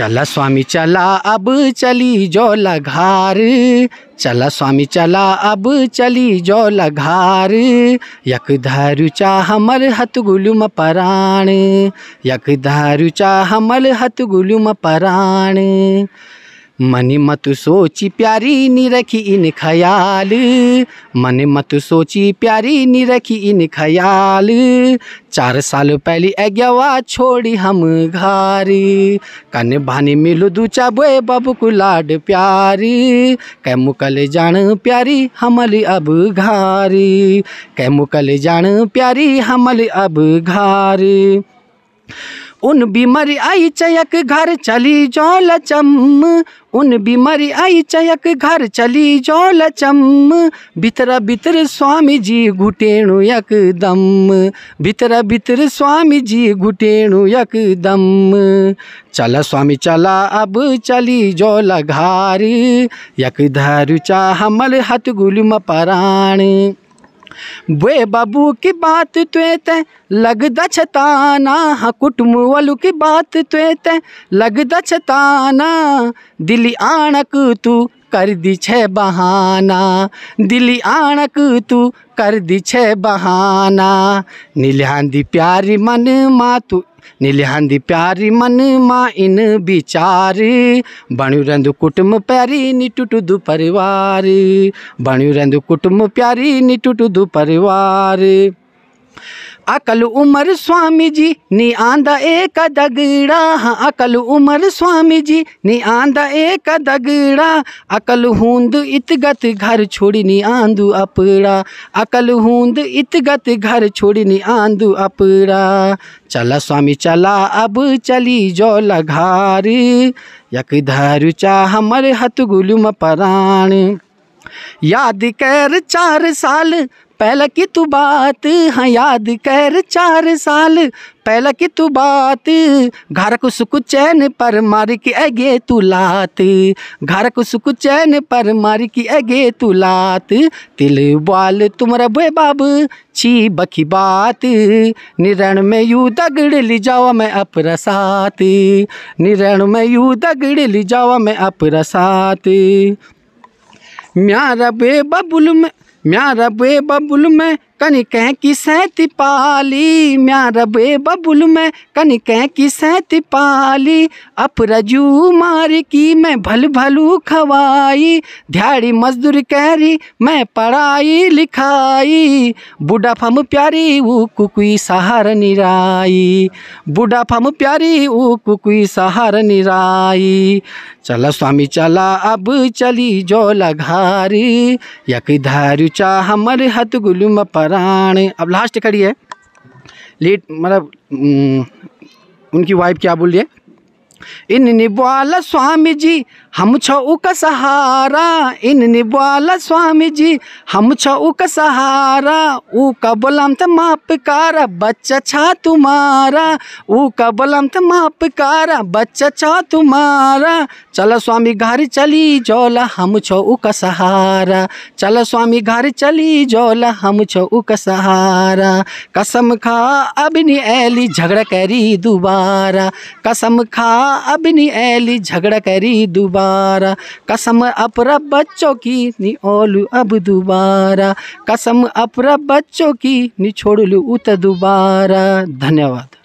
चला स्वामी चला अब चली जो लघार चला स्वामी चला अब चली जो लघार यक धारुचा हमर हत गुलुम पराण यक धारुचा हमर हत गुलुम पराण मन मत सोची प्यारी नी रखी इन ख्याल मन मत सोची प्यारी नी रखी इन ख्याल चार साल पहली अज्ञावा छोड़ी हम घर कन भानी मिलू दूचा बोए बाबू को लाड प्यारी कै मुकल जान प्यारी हमल अब घारी कै मुकल जान प्यारी हमल अब घारी उन बीमारी आई चयक घर चली जो लचम उन बीमारी आई चयक घर चली जो लचम भितरा भितर स्वामी जी घुटेणु यकदम भितरा भितर स्वामी जी घुटेणु यकदम चला स्वामी चला अब चली जो लघार यक धरु चा हमल हथ गुलम पराण वे बाबू की बात तुए ते लगदा छताना हाँ कुटुंब वालू की बात तुए ते लगदा छताना दिली आणक तू कर दी छे बहाना दिली आणक तू कर दी छे बहाना निलिहांदी प्यारी मन मा तू निलहंदी प्यारी मन मा इन विचार बणु रहंदो कुटुम प्यारी नि दु परिवार बणु रहंदो कुटुम प्यारी नि दु परिवार अकल उमर स्वामी जी नी आंदा एक दगड़ा हाँ अकल उमर स्वामी जी नी आंदा एक दगड़ा अकल हूंद इतगत घर छोड़ी नी आंदू अपड़ा अकल हूंद इतगत घर छोड़ी नी आंदू अपड़ा चला स्वामी चला अब चली जो लघार यक धर चा हमर हथ गुलुम पराण याद कर चार साल पहला की तू बात हाँ याद कर चार साल पहला की तू बात घर को सुख चैन पर मार की अगे तू लात घर को सुख चैन पर मार की अगे तू लात तिल बाल तुम बे बाब छी बखी बात निरण में यू दगड़ ली जाओ मैं अपरा साथ निरण में यू दगड़ ली जाओ मैं अपरा साथ म्यारा बे बबुल में म्या रबे बबुल में कह की सैती पाली बे बबुल में कह की सैती पाली अपरजू मार की मैं भल भलू खवाई ध्याड़ी मजदूर कैरी मैं पढ़ाई लिखाई बूढ़ा फम प्यारी वो कुकुई सहार निराई बूढ़ा फम प्यारी ऊ कुकुई सहार निराई चला स्वामी चला अब चली जो लघारी यक धारू चा हमर हथ गुलुम पर रानी अब लास्ट खड़ी है लेट मतलब हम्म, उनकी वाइफ क्या बोल रही है इन निबाल स्वामी जी हम छऊ सहारा इन निबाल स्वामी जी हम छो का सहारा ऊ कबलम बोलम त मापकार बच्चा छा तुम्हारा ऊ कबलम बोलम त मापकार बच्चा छा तुम्हारा चल स्वामी घर चली जोला हम छऊ सहारा चल स्वामी घर चली जोला हम छो का सहारा कसम खा अब नी ऐली झगड़ा करी दोबारा कसम खा अब नहीं ऐली झगड़ा करी दोबारा कसम अपरा बच्चों की नी ओलू अब दोबारा कसम अपरा बच्चों की नी छोड़ लू उत दोबारा धन्यवाद